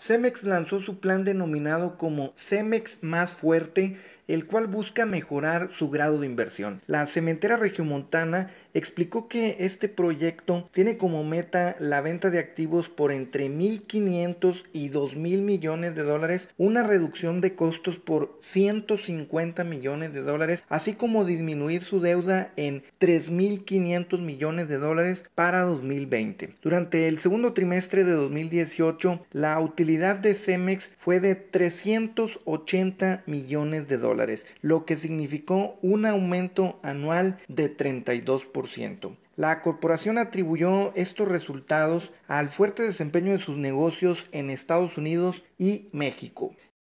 Cemex lanzó su plan denominado como Cemex Más Fuerte el cual busca mejorar su grado de inversión. La cementera regiomontana explicó que este proyecto tiene como meta la venta de activos por entre 1.500 y 2.000 millones de dólares, una reducción de costos por 150 millones de dólares, así como disminuir su deuda en 3.500 millones de dólares para 2020. Durante el segundo trimestre de 2018, la utilidad de Cemex fue de 380 millones de dólares lo que significó un aumento anual de 32%. La corporación atribuyó estos resultados al fuerte desempeño de sus negocios en Estados Unidos y México.